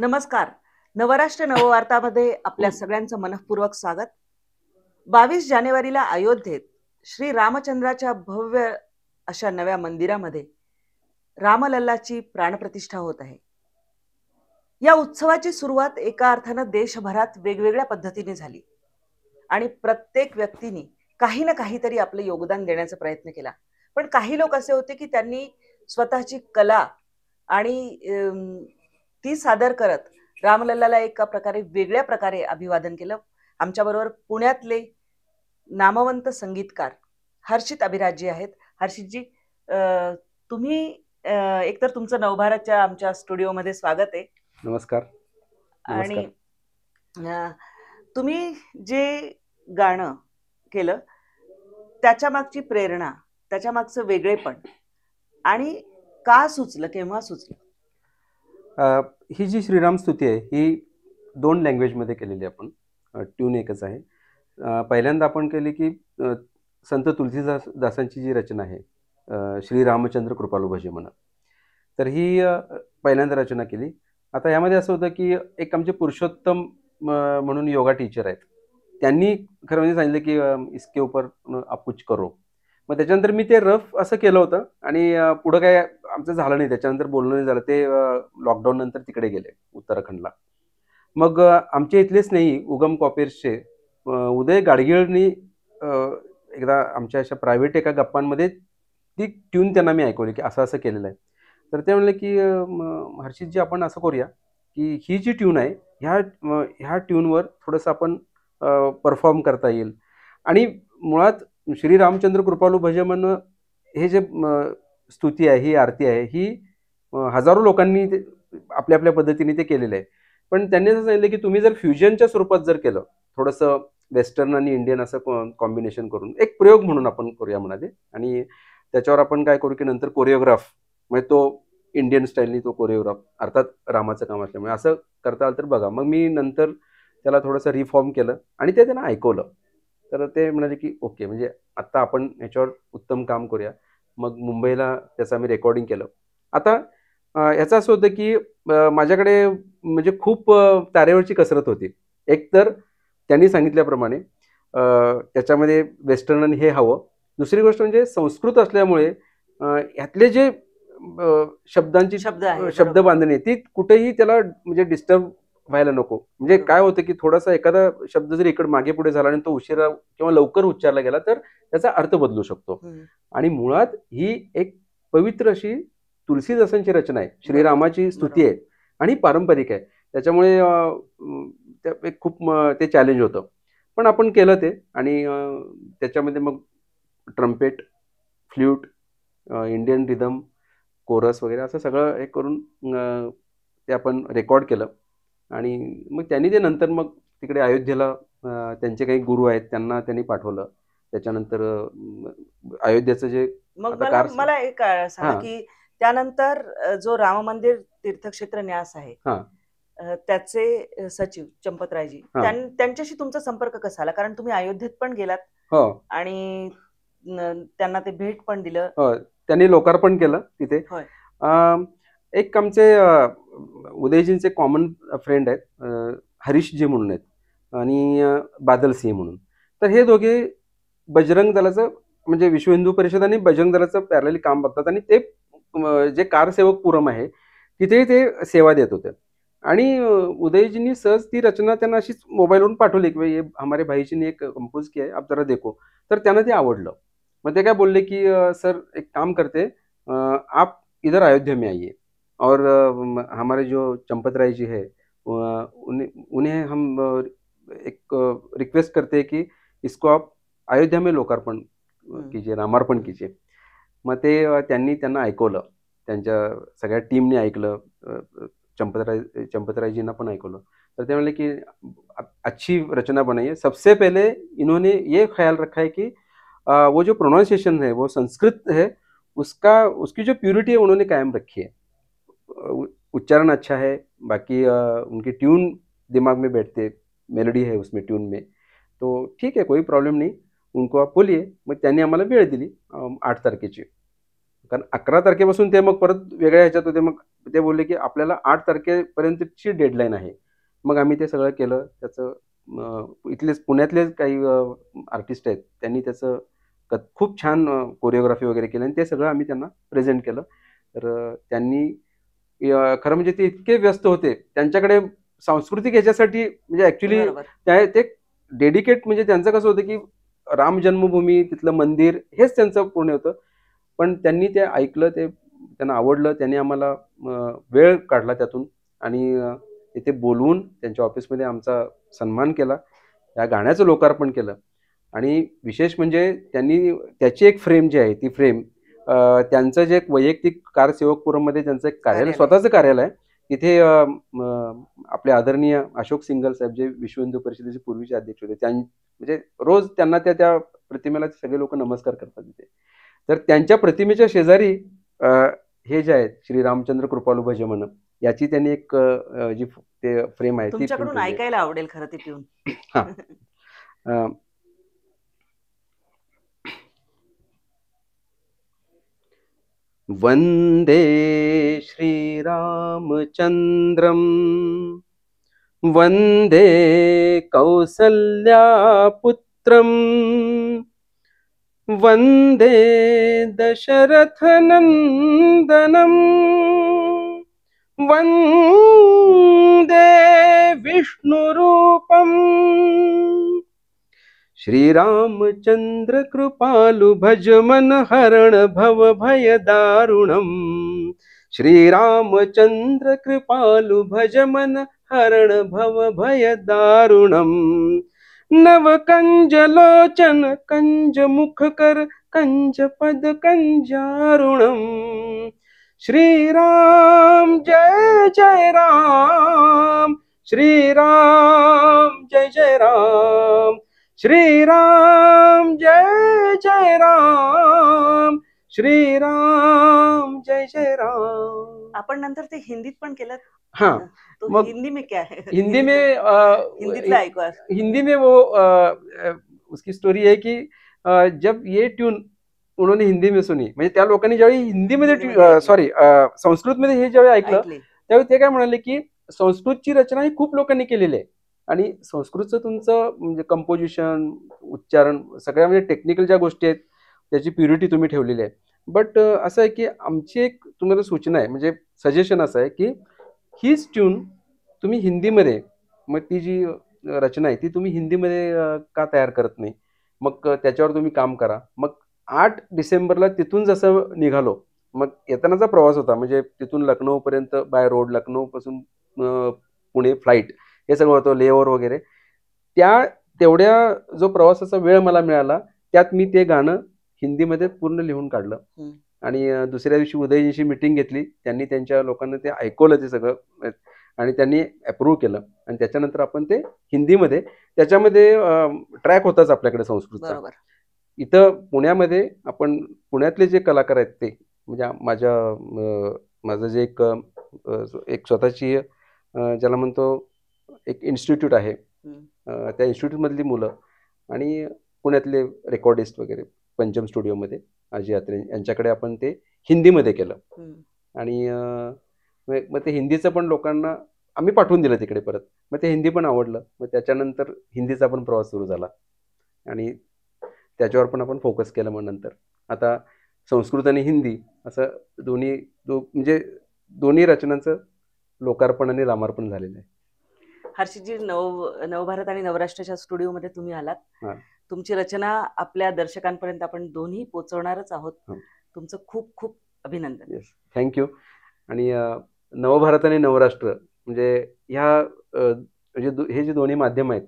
नमस्कार नवराष्ट्र नववार्तामध्ये आपल्या हो. सगळ्यांचं मनपूर्वक स्वागत बावीस जानेवारीला अयोध्येत श्री रामचंद्राच्या भव्य अशा नव्या मंदिरामध्ये रामलल्लाची प्राणप्रतिष्ठा होत आहे या उत्सवाची सुरुवात एका अर्थानं देशभरात वेगवेगळ्या पद्धतीने झाली आणि प्रत्येक व्यक्तीने काही ना काहीतरी आपलं योगदान देण्याचा प्रयत्न केला पण काही लोक असे होते की त्यांनी स्वतःची कला आणि ती सादर करत रामलल्लाला एका प्रकारे वेगळ्या प्रकारे अभिवादन केलं आमच्याबरोबर पुण्यातले नामवंत संगीतकार हर्षित अभिराजी आहेत हर्षितजी तुम्ही एकतर तुमचं नवभारतच्या आमच्या स्टुडिओमध्ये स्वागत आहे नमस्कार आणि तुम्ही जे गाणं केलं त्याच्या मागची प्रेरणा त्याच्या मागचं वेगळेपण आणि का सुचलं केव्हा सुचलं ही जी श्रीराम स्तुती आहे ही दोन लँग्वेजमध्ये केलेली आपण ट्यून एकच आहे पहिल्यांदा आपण केली की संत तुलसीदास दासांची जी रचना आहे श्रीरामचंद्र कृपालू भजे म्हणा तर ही पहिल्यांदा रचना केली आता यामध्ये असं होतं की एक आमचे पुरुषोत्तम म्हणून योगा टीचर आहेत त्यांनी खरं म्हणजे सांगितलं की इसके ऊपर आप कुछ करो मग त्याच्यानंतर मी ते रफ असं केलं होतं आणि पुढं काय आमचं झालं नाही त्याच्यानंतर बोलणं नाही झालं ते लॉकडाऊन नंतर तिकडे गेले उत्तराखंडला मग आमच्या इथलेच नाही उगम कॉपेर्सचे उदय गाडगिळनी एकदा आमच्या अशा प्रायव्हेट एका गप्पांमध्ये ती ट्यून त्यांना मी ऐकवली की असं असं केलेलं आहे तर ते म्हणले की हर्षितजी आपण असं करूया की ही जी ट्यून आहे ह्या ह्या ट्यूनवर थोडंसं आपण परफॉर्म करता येईल आणि मुळात श्री रामचंद्र कृपालू भजमन हे जे स्तुती आहे ही आरती आहे ही हजारो लोकांनी आपल्या आपल्या पद्धतीने ते केलेलं आहे पण त्यांनी असं सांगितलं की तुम्ही जर फ्युजनच्या स्वरूपात जर केलं थोडंसं वेस्टर्न आणि इंडियन असं कॉम्बिनेशन करून एक प्रयोग म्हणून आपण करूया म्हणाले आणि त्याच्यावर आपण काय करू की नंतर कोरिओग्राफ म्हणजे तो इंडियन स्टाईलनी तो कोरिओग्राफ अर्थात रामाचं काम असल्यामुळे असं करता तर बघा मग मी नंतर त्याला थोडंसं रिफॉर्म केलं आणि ते त्यांना ऐकवलं तर ते म्हणाले की ओके म्हणजे आता आपण ह्याच्यावर उत्तम काम करूया मग मुंबईला त्याचं आम्ही रेकॉर्डिंग केलं आता ह्याचं असं होतं की माझ्याकडे म्हणजे खूप तारेवरची कसरत होती एक तर त्यांनी सांगितल्याप्रमाणे त्याच्यामध्ये वेस्टर्न हे हवं दुसरी गोष्ट म्हणजे संस्कृत असल्यामुळे ह्यातले जे शब्दांची शब्द शब्द बांधणी ती कुठेही त्याला म्हणजे डिस्टर्ब व्हायला नको म्हणजे काय होतं की थोडासा एखादा शब्द जर इकडे मागे पुढे झाला आणि तो उशिरा किंवा लवकर उच्चारला गेला तर त्याचा अर्थ बदलू शकतो आणि मुळात ही एक पवित्र अशी तुलसीदासांची रचना आहे श्रीरामाची स्तुती आहे आणि पारंपरिक आहे त्याच्यामुळे खूप ते चॅलेंज होतं पण आपण केलं ते आणि त्याच्यामध्ये मग trumpet flute Indian rhythm chorus वगैरे असं सगळं हे करून ते आपण रेकॉर्ड केलं आणि मग त्यांनी ते नंतर मग तिकडे अयोध्येला त्यांचे काही गुरु आहेत त्यांना त्यांनी पाठवलं त्याच्यानंतर अयोध्येचं जे मग मला एक सांगा की त्यानंतर जो राम मंदिर तीर्थक्षेत्र न्यास आहे त्याचे सचिव चंपतरायजी त्यांच्याशी तुमचा संपर्क कसा आला कारण तुम्ही अयोध्येत पण गेलात हो. आणि त्यांना ते भेट पण दिलं हो, त्यांनी लोकार्पण केलं तिथे एक आमचे उदयजींचे कॉमन फ्रेंड आहेत हरीश जी म्हणून आहेत आणि बादल सिंह म्हणून तर हे दोघे बजरंग दलाचं म्हणजे विश्व हिंदू परिषद आणि बजरंग दलाचं पॅरलेली काम बघतात आणि ते जे कारसेवक पुरम आहे तिथेही ते सेवा देत होते आणि उदयजींनी सहज ती रचना त्यांना अशीच मोबाईलवरून पाठवली की हमारे भाईजीने एक कंपोज की आहे आप जरा देखो तर त्यांना ते आवडलं मग ते काय बोलले की सर एक काम करते आप इधर अयोध्या मी आइए और हमारे जो चंपत राय जी है उन्हें उन्हें हम एक रिक्वेस्ट करते हैं कि इसको आप अयोध्या में लोकार्पण हम्म। कीजिए नामार्पण कीजिए मत ते त्यांनी त्यांना ऐकवलं त्यांच्या सगळ्या टीमने ऐकलं चंपतराय चंपतरायजींना पण ऐकवलं तर ते म्हणले की अच्छी रचना बनाइए सबसे पहले इन्होंने ये ख्याल रखा है कि वो जो प्रोनाउंसिएशन है वो संस्कृत है उसका उसकी जो प्यूरिटी है उन्होंने कायम रखी है उच्चारण अच्छा है बाकी उनकी ट्यून दिमाग में बैठते मेलोडी है उसमें ट्यून में तो ठीक आहे कोई प्रॉब्लेम नाही उनको आप बोलिए मग त्यांनी आम्हाला वेळ दिली आठ तारखेची कारण अकरा तारखेपासून ते मग परत वेगळ्या ह्याच्यात होते मग ते बोलले की आपल्याला आठ तारखेपर्यंतची डेडलाईन आहे मग आम्ही ते सगळं केलं त्याचं इथलेच पुण्यातलेच काही आर्टिस्ट आहेत त्यांनी त्याचं क खूप छान कोरिओग्राफी वगैरे केलं आणि ते सगळं आम्ही त्यांना प्रेझेंट केलं तर त्यांनी खरं म्हणजे ते इतके व्यस्त होते त्यांच्याकडे सांस्कृतिक याच्यासाठी म्हणजे ऍक्च्युली ते डेडिकेट म्हणजे त्यांचं कसं होतं की राम जन्मभूमी तिथलं मंदिर हेच त्यांचं पूर्ण होतं पण त्यांनी ते ऐकलं ते त्यांना आवडलं त्यांनी आम्हाला वेळ काढला त्यातून आणि तिथे बोलवून त्यांच्या ऑफिसमध्ये आमचा सन्मान केला या गाण्याचं लोकार्पण केलं आणि विशेष म्हणजे त्यांनी त्याची एक फ्रेम जी आहे ती फ्रेम त्यांचं जे एक वैयक्तिक मध्ये त्यांचं एक कार्यालय स्वतःचं कार्यालय तिथे आपले आदरणीय अशोक सिंगल साहेब जे विश्व हिंदू परिषदेचे पूर्वीचे अध्यक्ष होते त्यां म्हणजे रोज त्यांना त्या त्या प्रतिमेला सगळे लोक नमस्कार करतात तिथे तर त्यांच्या प्रतिमेच्या शेजारी हे जे आहेत श्री रामचंद्र कृपालू भजमन याची त्यांनी एक जी ते फ्रेम आहे ती ऐकायला आवडेल खरं ते पिऊन वन्दे श्रीरामचन्द्रम् वन्दे कौसल्यापुत्रं वन्दे दशरथनन्दनम् वन्दे विष्णुरूपम् श्रीरामचंद्र कृपालु भज मन हरण भव भय दारुणम् श्रीरामचंद्र कृपालु भज मन हरण भव भय दारुणम् नवकञ्जलोचन कञ्जमुखकर कञ्जपद कञ्जारुणम् श्रीराम जय जय राम श्रीराम जय जय राम श्री राम जय जय राम श्री राम जय जय राम अपन नंतर ते हिंदीत पण केलं हाँ तो हिंदी में क्या है हिंदी में आ, हिंदी हिंदी में वो आ, उसकी स्टोरी है कि जब ये ट्यून उन्होंने हिंदी में सुनी म्हणजे त्या लोकांनी ज्यावेळी हिंदीमध्ये सॉरी संस्कृत हे ज्यावेळी ऐकलं त्यावेळी ते काय म्हणाले की संस्कृतची रचना ही खूप लोकांनी केलेली आहे आणि संस्कृतचं तुमचं म्हणजे कम्पोजिशन उच्चारण सगळ्या म्हणजे टेक्निकल ज्या गोष्टी आहेत त्याची प्युरिटी तुम्ही ठेवलेली आहे बट असं आहे की आमची एक तुम्हाला सूचना आहे म्हणजे सजेशन असं आहे की हीच ट्यून तुम्ही हिंदीमध्ये मग ती जी रचना आहे ती तुम्ही हिंदीमध्ये का तयार करत नाही मग त्याच्यावर तुम्ही काम करा मग आठ डिसेंबरला तिथून जसं निघालो मग येतानाचा प्रवास होता म्हणजे तिथून लखनौपर्यंत बाय रोड लखनौपासून पुणे फ्लाईट हे सगळं होतं लेवर वगैरे त्या तेवढ्या जो प्रवासाचा वेळ मला मिळाला त्यात मी ते गाणं हिंदीमध्ये पूर्ण लिहून काढलं आणि दुसऱ्या दिवशी उदयजींशी मिटिंग घेतली त्यांनी त्यांच्या लोकांना ते ऐकवलं ते सगळं आणि त्यांनी अप्रूव्ह केलं आणि त्याच्यानंतर आपण ते हिंदीमध्ये त्याच्यामध्ये ट्रॅक होताच आपल्याकडे संस्कृतचा इथं पुण्यामध्ये आपण पुण्यातले जे कलाकार आहेत ते म्हणजे माझ्या माझं जे एक एक स्वतःची ज्याला म्हणतो एक इन्स्टिट्यूट आहे त्या इन्स्टिट्यूटमधली मुलं आणि पुण्यातले रेकॉर्डिस्ट वगैरे पंचम स्टुडिओमध्ये अजय यात्रे यांच्याकडे आपण ते हिंदीमध्ये केलं आणि मग ते हिंदीचं पण लोकांना आम्ही पाठवून दिलं तिकडे परत मग ते हिंदी पण आवडलं मग त्याच्यानंतर हिंदीचा पण प्रवास सुरू झाला आणि त्याच्यावर पण आपण फोकस केलं मग नंतर आता संस्कृत आणि हिंदी असं दोन्ही दो म्हणजे दोन्ही रचनांचं लोकार्पण आणि रामार्पण झालेलं आहे हर्षजी नव नवभारत आणि नवराष्ट्राच्या स्टुडिओमध्ये तुम्ही आलात तुमची रचना आपल्या दर्शकांपर्यंत आपण दोन्ही पोचवणारच आहोत हो. तुमचं खूप खूप अभिनंदन थँक्यू आणि नवभारत आणि नवराष्ट्र म्हणजे ह्या म्हणजे हे जे दोन्ही माध्यम आहेत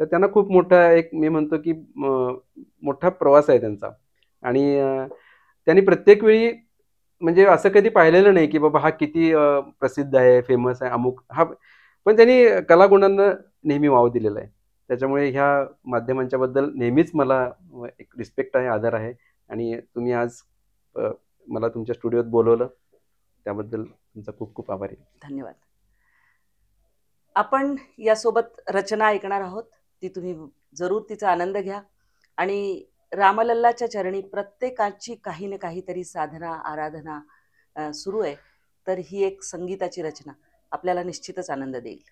तर त्यांना खूप मोठा एक मी म्हणतो की मोठा प्रवास आहे त्यांचा आणि त्यांनी प्रत्येक वेळी म्हणजे असं कधी पाहिलेलं नाही की बाबा हा किती प्रसिद्ध आहे फेमस आहे अमुक हा पण त्यांनी कलागुणांना नेहमी वाव दिलेला आहे त्याच्यामुळे ह्या माध्यमांच्याबद्दल नेहमीच मला एक रिस्पेक्ट आहे आदर आहे आणि तुम्ही आज मला तुमच्या स्टुडिओत बोलवलं त्याबद्दल तुमचा खूप खूप आभारी धन्यवाद आपण यासोबत रचना ऐकणार आहोत ती तुम्ही जरूर तिचा आनंद घ्या आणि रामलल्लाच्या चरणी प्रत्येकाची काही ना काहीतरी साधना आराधना सुरू आहे तर ही एक संगीताची रचना आपल्याला निश्चितच आनंद देईल